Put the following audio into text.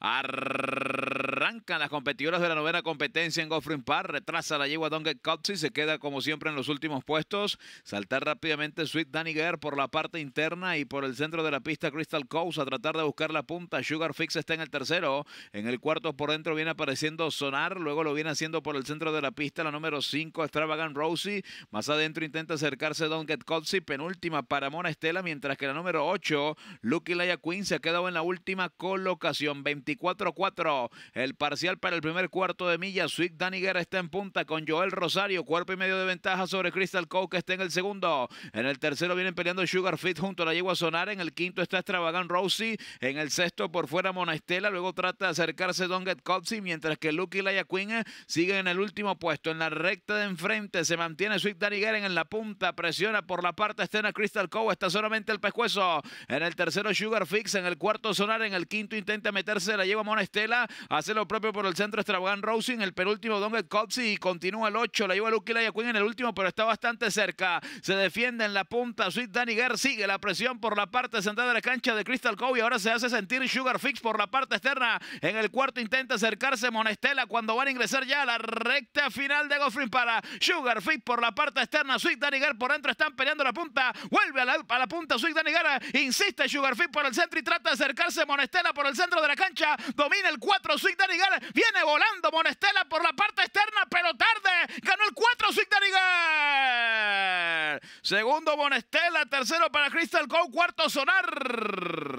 Arr- Arrancan las competidoras de la novena competencia en Goffrey Park. Retrasa la yegua Don't Get se queda como siempre en los últimos puestos. Saltar rápidamente Sweet Danny por la parte interna y por el centro de la pista Crystal Coast a tratar de buscar la punta. Sugar Fix está en el tercero. En el cuarto por dentro viene apareciendo Sonar. Luego lo viene haciendo por el centro de la pista la número 5 Extravagant Rosie. Más adentro intenta acercarse Don't Get Cutsy. Penúltima para Mona Estela. Mientras que la número 8 Lucky Laya Queen se ha quedado en la última colocación. 24-4. El parcial para el primer cuarto de milla. Sweet Daniguera está en punta con Joel Rosario. Cuerpo y medio de ventaja sobre Crystal Cow que está en el segundo. En el tercero vienen peleando Sugar Fit junto a la yegua Sonar. En el quinto está Extravagant Rosie. En el sexto por fuera Monastela. Luego trata de acercarse Don Get Mientras que Lucky y Laia Queen eh, sigue en el último puesto. En la recta de enfrente se mantiene Sweet Daniguer en la punta. Presiona por la parte externa Crystal Cow. Está solamente el pescuezo. En el tercero Sugar Fix. En el cuarto Sonar. En el quinto intenta meterse. La yegua Monastela. Hace lo propio por el centro Extravagant Rousing, el penúltimo Donald Copsy y continúa el 8, la lleva Luke Queen en el último, pero está bastante cerca. Se defiende en la punta, Sweet Danny sigue la presión por la parte central de la cancha de Crystal Cove ahora se hace sentir Sugar Fix por la parte externa. En el cuarto intenta acercarse Monestela cuando van a ingresar ya a la recta final de Goffrin para Sugar Fix por la parte externa, Sweet Danny por dentro están peleando la punta, vuelve a la, punta Sweet Danny insiste Sugar Fix por el centro y trata de acercarse Monestela por el centro de la cancha, domina el 4 Sweet Danny viene volando Monestela por la parte externa, pero tarde. Ganó el 4 Signa Segundo Monestela, tercero para Crystal Cow, cuarto Sonar.